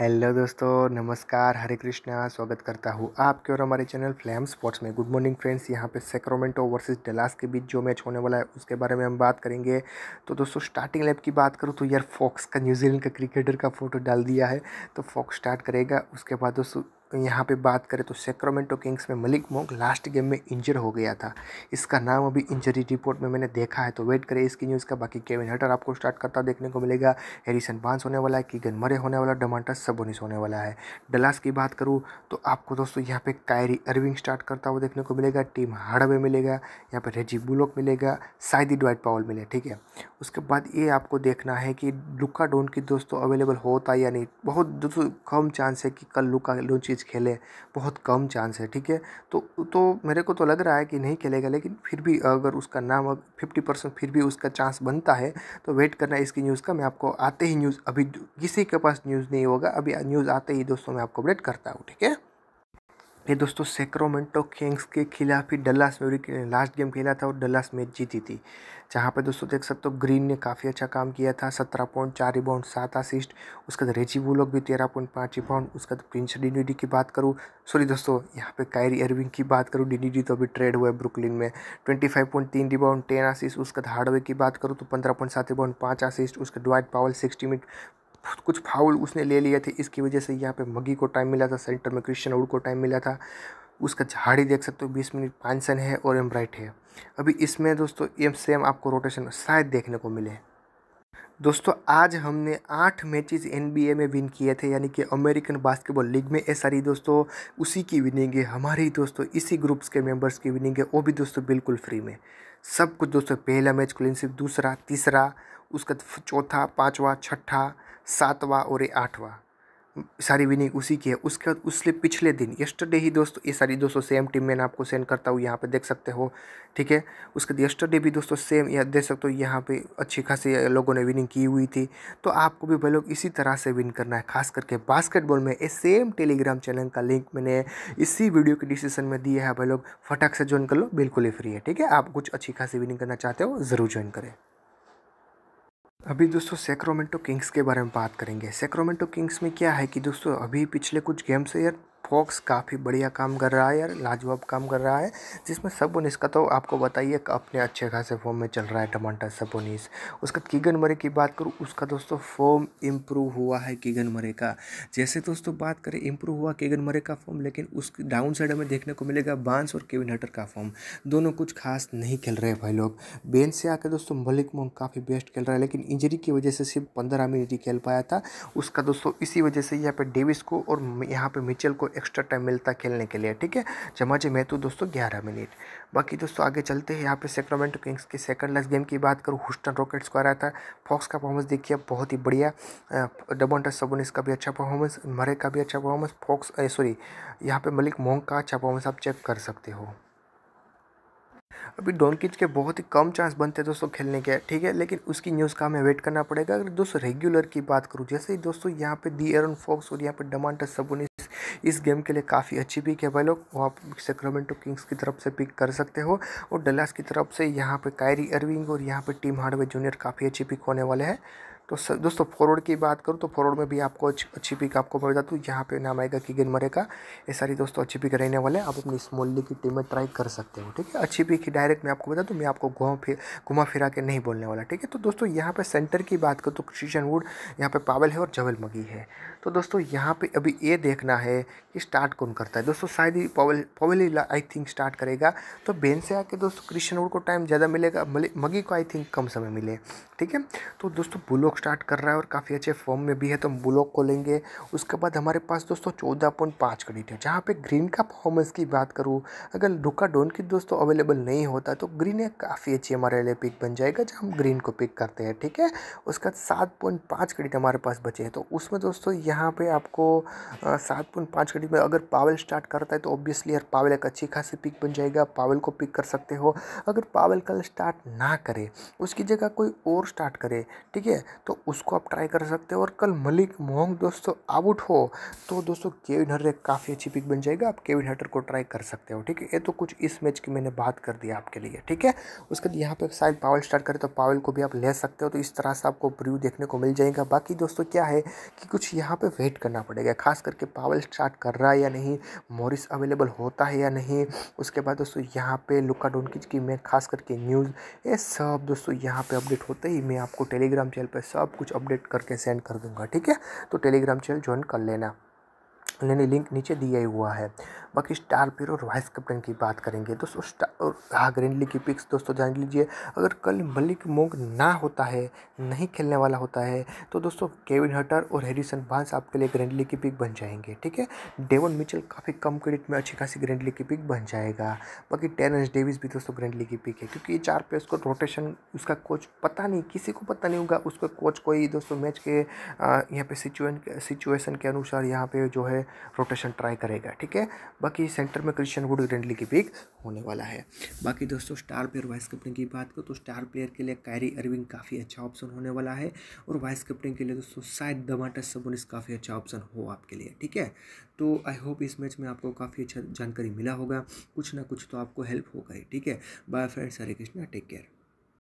hello दोस्तों नमस्कार हरे कृष्णा स्वागत करता हूँ आपके और हमारे चैनल फ्लैम स्पोर्ट्स में गुड मॉर्निंग फ्रेंड्स यहाँ पे सेक्रोमेंटो वर्सेस डलास के बीच जो मैच होने वाला है उसके बारे में हम बात करेंगे तो दोस्तों स्टार्टिंग लैब की बात करूँ तो यार फॉक्स का न्यूजीलैंड का क्रिकेटर का फोटो डाल दिया है तो फॉक्स स्टार्ट करेगा उसके बाद दोस्तों यहाँ पे बात करें तो सेक्रोमेंटो किंग्स में मलिक मोंग लास्ट गेम में इंजर हो गया था इसका नाम अभी इंजरी रिपोर्ट में मैंने देखा है तो वेट करें इसकी न्यूज़ का बाकी केविन हटर आपको स्टार्ट करता देखने को मिलेगा हेरिसन बांस होने वाला है किगन मरे होने वाला डमांटस सबोनिस होने वाला है डलास की बात करूँ तो आपको दोस्तों यहाँ पे कायरी अरविंग स्टार्ट करता हुआ देखने को मिलेगा टीम हार्डवे मिलेगा यहाँ पर रेजी बुलोक मिलेगा साइदी डॉइट पावल मिले ठीक है उसके बाद ये आपको देखना है कि लुका डोन की दोस्तों अवेलेबल होता या नहीं बहुत दोस्तों कम चांस है कि कल लुका डोनची कोचिज खेले बहुत कम चांस है ठीक है तो तो मेरे को तो लग रहा है कि नहीं खेलेगा लेकिन फिर भी अगर उसका नाम फिफ्टी परसेंट फिर भी उसका चांस बनता है तो वेट करना इसकी न्यूज़ का मैं आपको आते ही न्यूज़ अभी किसी के पास न्यूज़ नहीं होगा अभी न्यूज़ आते ही दोस्तों मैं आपको अपडेट करता हूँ ठीक है ये दोस्तों सेक्रोमेंटो किंग्स के खिलाफ ही डल्लास मेवरी के लास्ट गेम खेला था और डल्लास मैच जीती थी जहाँ पर दोस्तों देख सकते हो ग्रीन ने काफ़ी अच्छा काम किया था सत्रह पॉइंट चार रिबाउंड सात असिस्ट उसके बाद रेजी लोग भी तेरह पॉइंट पाँच रिबाउंड उसके बाद प्रिंस डिनीडी की बात करूँ सॉरी दोस्तों यहाँ पे कायरी अरविंग की बात करूँ डिनीडी तो अभी ट्रेड हुआ है ब्रुकलिन में ट्वेंटी फाइव पॉइंट तीन रिबाउंड टेन असिस्ट उसके बाद हार्डवे की बात करूँ तो पंद्रह पॉइंट सात रिबाउंड पाँच असिस्ट उसके डॉइट पावल सिक्सटी मिनट कुछ फाउल उसने ले लिए थे इसकी वजह से यहाँ पे मगी को टाइम मिला था सेंटर में क्रिश्चन उड़ को टाइम मिला था उसका झाड़ी देख सकते हो बीस मिनट पानसन है और एम राइट है अभी इसमें दोस्तों एम सेम आपको रोटेशन शायद देखने को मिले दोस्तों आज हमने आठ मैचेस एनबीए में विन किए थे यानी कि अमेरिकन बास्केटबॉल लीग में ये सारी दोस्तों उसी की विनिंग है हमारे ही दोस्तों इसी ग्रुप्स के मेंबर्स की विनिंग है वो भी दोस्तों बिल्कुल फ्री में सब कुछ दोस्तों पहला मैच क्लिनशिप दूसरा तीसरा उसका चौथा पाँचवा छठा सातवा और ये आठवा सारी विनिंग उसी की है उसके बाद उससे पिछले दिन यस्टरडे ही दोस्तों ये सारी दोस्तों सेम टीम मैंने आपको सेंड करता हूँ यहाँ पे देख सकते हो ठीक है उसके बाद यस्टरडे भी दोस्तों सेम या देख सकते हो यहाँ पे अच्छी खासी लोगों ने विनिंग की हुई थी तो आपको भी भाई लोग इसी तरह से विन करना है खास करके बास्केटबॉल में ये सेम टेलीग्राम चैनल का लिंक मैंने इसी वीडियो के डिस्क्रिप्शन में दिया है भाई लोग फटाक से ज्वाइन कर लो बिल्कुल ही फ्री है ठीक है आप कुछ अच्छी खासी विनिंग करना चाहते हो ज़रूर ज्वाइन करें अभी दोस्तों सेक्रोमेंटो किंग्स के बारे में बात करेंगे सेक्रोमेंटो किंग्स में क्या है कि दोस्तों अभी पिछले कुछ गेम से यार फॉक्स काफ़ी बढ़िया काम कर रहा है यार लाजवाब काम कर रहा है जिसमें सबोनिस का तो आपको बताइए अपने अच्छे खासे फॉर्म में चल रहा है टमाटर सबोनिस उसका कीगन मरे की बात करूँ उसका दोस्तों फॉर्म इम्प्रूव हुआ है कीगन मरे का जैसे दोस्तों बात करें इम्प्रूव हुआ कीगन मरे का फॉर्म लेकिन उस डाउन साइड हमें देखने को मिलेगा बांस और केविन हटर का फॉर्म दोनों कुछ खास नहीं खेल रहे भाई लोग बेंच से आकर दोस्तों मलिक मोम काफ़ी बेस्ट खेल रहा है लेकिन इंजरी की वजह से सिर्फ पंद्रह मिनट ही खेल पाया था उसका दोस्तों इसी वजह से यहाँ पर डेविस को और यहाँ पर मिचल को एक्स्ट्रा टाइम मिलता है खेलने के लिए ठीक है जमा मैं तो दोस्तों ग्यारह मिनट बाकी दोस्तों आगे चलते हैं यहाँ पे सेक्रोमेंटो किंग्स की सेकंड लास्ट गेम की बात करूँ हुस्टन रॉकेट्स को आ रहा था फॉक्स का परफॉर्मेंस देखिए बहुत ही बढ़िया डबन टच सबोनिस का भी अच्छा परफॉर्मेंस मरे का भी अच्छा परफॉर्मेंस फॉक्स सॉरी यहाँ पे मलिक मोंग का अच्छा परफॉर्मेंस आप चेक कर सकते हो अभी डोंकिच के बहुत ही कम चांस बनते हैं दोस्तों खेलने के ठीक है लेकिन उसकी न्यूज़ का हमें वेट करना पड़ेगा अगर दोस्तों रेगुलर की बात करूँ जैसे ही दोस्तों यहाँ पे दी एरन फॉक्स और यहाँ पे डमांटर सबुनिस इस गेम के लिए काफ़ी अच्छी पिक है भाई लोग वो आप सेक्रोमेंटो किंग्स की तरफ से पिक कर सकते हो और डलास की तरफ से यहाँ पे कायरी अरविंग और यहाँ पे टीम हार्डवे जूनियर काफ़ी अच्छी पिक होने वाले हैं तो स, दोस्तों फॉरवर्ड की बात करूँ तो फॉरवर्ड में भी आपको अच्छी पिक आपको मिल जाती है यहाँ पे नाम आएगा कि गिन का ये सारी दोस्तों अच्छी पिक रहने वाले आप अपनी इस लीग की टीम में ट्राई कर सकते हो ठीक है अच्छी पिक डायरेक्ट मैं आपको बता दूँ मैं आपको घुमा फिर घुमा फिरा के नहीं बोलने वाला ठीक है तो दोस्तों यहाँ पर सेंटर की बात करूँ तो क्रिशन वुड यहाँ पर पावल है और जवल मगी है तो दोस्तों यहाँ पे अभी ये देखना है कि स्टार्ट कौन करता है दोस्तों शायद ही पवेल पवेल आई थिंक स्टार्ट करेगा तो बेन से आके दोस्तों कृष्ण को टाइम ज़्यादा मिलेगा मगी को आई थिंक कम समय मिले ठीक है तो दोस्तों बुलॉक स्टार्ट कर रहा है और काफ़ी अच्छे फॉर्म में भी है तो हम बुलॉक को लेंगे उसके बाद हमारे पास दोस्तों चौदह पॉइंट पाँच क्रेडिट है जहाँ पर ग्रीन का परफॉर्मेंस की बात करूँ अगर लुका डोन की दोस्तों अवेलेबल नहीं होता तो ग्रीन एक काफ़ी अच्छी हमारे लिए पिक बन जाएगा जब हम ग्रीन को पिक करते हैं ठीक है उसके बाद सात पॉइंट पाँच क्रेडिट हमारे पास बचे हैं तो उसमें दोस्तों यहाँ यहाँ पे आपको सात पॉइंट पाँच के में अगर पावल स्टार्ट करता है तो ऑब्वियसली यार पावल एक अच्छी खासी पिक बन जाएगा पावल को पिक कर सकते हो अगर पावल कल स्टार्ट ना करे उसकी जगह कोई और स्टार्ट करे ठीक है तो उसको आप ट्राई कर सकते हो और कल मलिक मोहंग दोस्तों आउट हो तो दोस्तों केविन हटर एक काफ़ी अच्छी पिक बन जाएगा आप केविन हटर को ट्राई कर सकते हो ठीक है ये तो कुछ इस मैच की मैंने बात कर दी आपके लिए ठीक है उसके बाद यहाँ पर शायद पावल स्टार्ट करे तो पावल को भी आप ले सकते हो तो इस तरह से आपको प्रिव्यू देखने को मिल जाएगा बाकी दोस्तों क्या है कि कुछ यहाँ यहाँ पे वेट करना पड़ेगा खास करके पावल स्टार्ट कर रहा है या नहीं मोरिस अवेलेबल होता है या नहीं उसके बाद दोस्तों यहाँ पे लुका डोनकिच की मैं खास करके न्यूज़ ये सब दोस्तों यहाँ पे अपडेट होते ही मैं आपको टेलीग्राम चैनल पर सब कुछ अपडेट करके सेंड कर दूँगा ठीक है तो टेलीग्राम चैनल ज्वाइन कर लेना लेने लिंक नीचे दिया हुआ है बाकी स्टार प्लेयर और वाइस कैप्टन की बात करेंगे दोस्तों स्टार और हाँ ग्रेनली की पिक्स दोस्तों जान लीजिए अगर कल मलिक मोंग ना होता है नहीं खेलने वाला होता है तो दोस्तों केविन हटर और हैरिसन बांस आपके लिए ग्रेंडली की पिक बन जाएंगे ठीक है डेवन मिचल काफ़ी कम क्रेडिट में अच्छी खासी ग्रेंडली की पिक बन जाएगा बाकी टेरेंस डेविस भी दोस्तों ग्रेंडली की पिक है क्योंकि ये चार प्लेयर्स को रोटेशन उसका कोच पता नहीं किसी को पता नहीं होगा उसका कोच कोई दोस्तों मैच के यहाँ पे सिचुएशन सिचुएशन के अनुसार यहाँ पे जो है रोटेशन ट्राई करेगा ठीक है बाकी सेंटर में क्रिश्चियन वुड ग्रेंडली की पिक होने वाला है बाकी दोस्तों स्टार प्लेयर वाइस कैप्टन की बात करो तो स्टार प्लेयर के लिए कैरी अरविंग काफ़ी अच्छा ऑप्शन होने वाला है और वाइस कैप्टन के लिए दोस्तों शायद दमाटा सबोनिस काफ़ी अच्छा ऑप्शन हो आपके लिए ठीक है तो आई होप इस मैच में आपको काफ़ी अच्छा जानकारी मिला होगा कुछ ना कुछ तो आपको हेल्प होगा ही ठीक है bye friends Hare Krishna take care